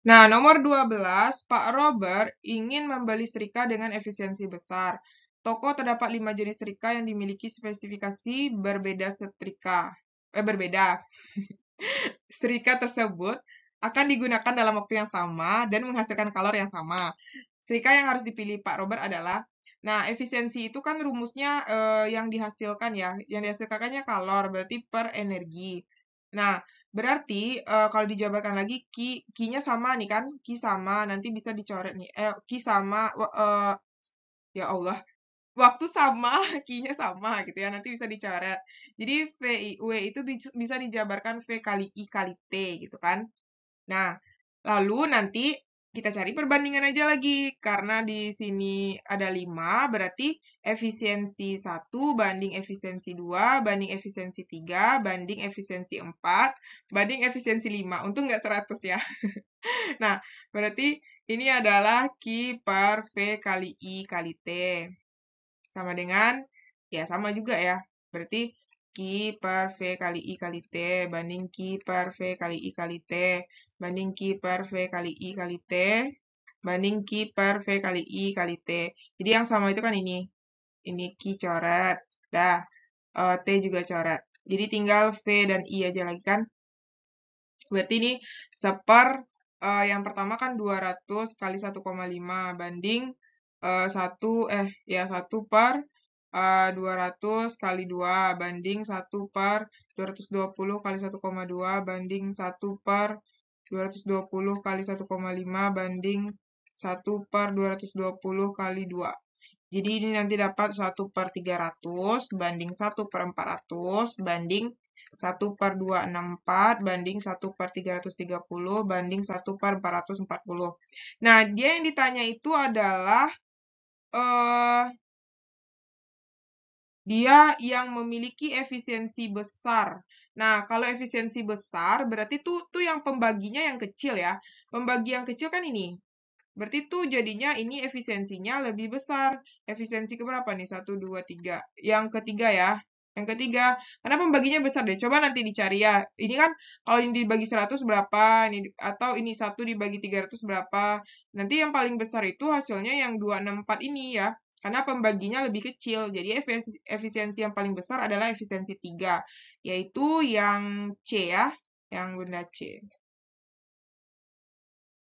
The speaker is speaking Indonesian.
Nah, nomor 12, Pak Robert ingin membeli setrika dengan efisiensi besar. Toko terdapat 5 jenis setrika yang dimiliki spesifikasi berbeda setrika. Eh, berbeda. setrika tersebut akan digunakan dalam waktu yang sama dan menghasilkan kalor yang sama. Setrika yang harus dipilih Pak Robert adalah Nah, efisiensi itu kan rumusnya eh, yang dihasilkan ya. Yang dihasilkannya kalor, berarti per energi. Nah, Berarti uh, kalau dijabarkan lagi ki kinya sama nih kan? Ki sama nanti bisa dicoret nih. Eh ki sama uh, ya Allah. Waktu sama, kinya sama gitu ya. Nanti bisa dicoret. Jadi V W itu bisa dijabarkan V kali I kali T gitu kan. Nah, lalu nanti kita cari perbandingan aja lagi karena di sini ada 5 berarti efisiensi 1 banding efisiensi 2 banding efisiensi 3 banding efisiensi 4 banding efisiensi 5 untung nggak 100 ya nah berarti ini adalah Q per V kali I kali T sama dengan ya sama juga ya berarti Q per V kali I kali T banding Q per V kali I kali T banding Q per V kali I kali T banding Q per V kali I kali T. Jadi yang sama itu kan ini. Ini Q coret. Dah. E, T juga coret. Jadi tinggal V dan I aja lagi kan. Berarti ini seper e, yang pertama kan 200 kali 1,5 banding e, eh, 1 eh ya 1 per 200 eh, kali 2 banding 1 per 220 kali 1,2 banding 1 per 220 kali 1,5 banding 1 per 220 kali 2. Jadi ini nanti dapat 1 per 300 banding 1 per 400 banding 1 per 264 banding 1 per 330 banding 1 per 440. Nah, dia yang ditanya itu adalah uh, dia yang memiliki efisiensi besar. Nah, kalau efisiensi besar berarti tuh tuh yang pembaginya yang kecil ya. Pembagi yang kecil kan ini. Berarti tuh jadinya ini efisiensinya lebih besar. Efisiensi ke berapa nih? 1 2 3. Yang ketiga ya. Yang ketiga, karena pembaginya besar deh. Coba nanti dicari ya. Ini kan kalau ini dibagi 100 berapa, ini atau ini satu dibagi 300 berapa. Nanti yang paling besar itu hasilnya yang 264 ini ya karena pembaginya lebih kecil. Jadi efisiensi yang paling besar adalah efisiensi 3, yaitu yang C ya, yang benda C.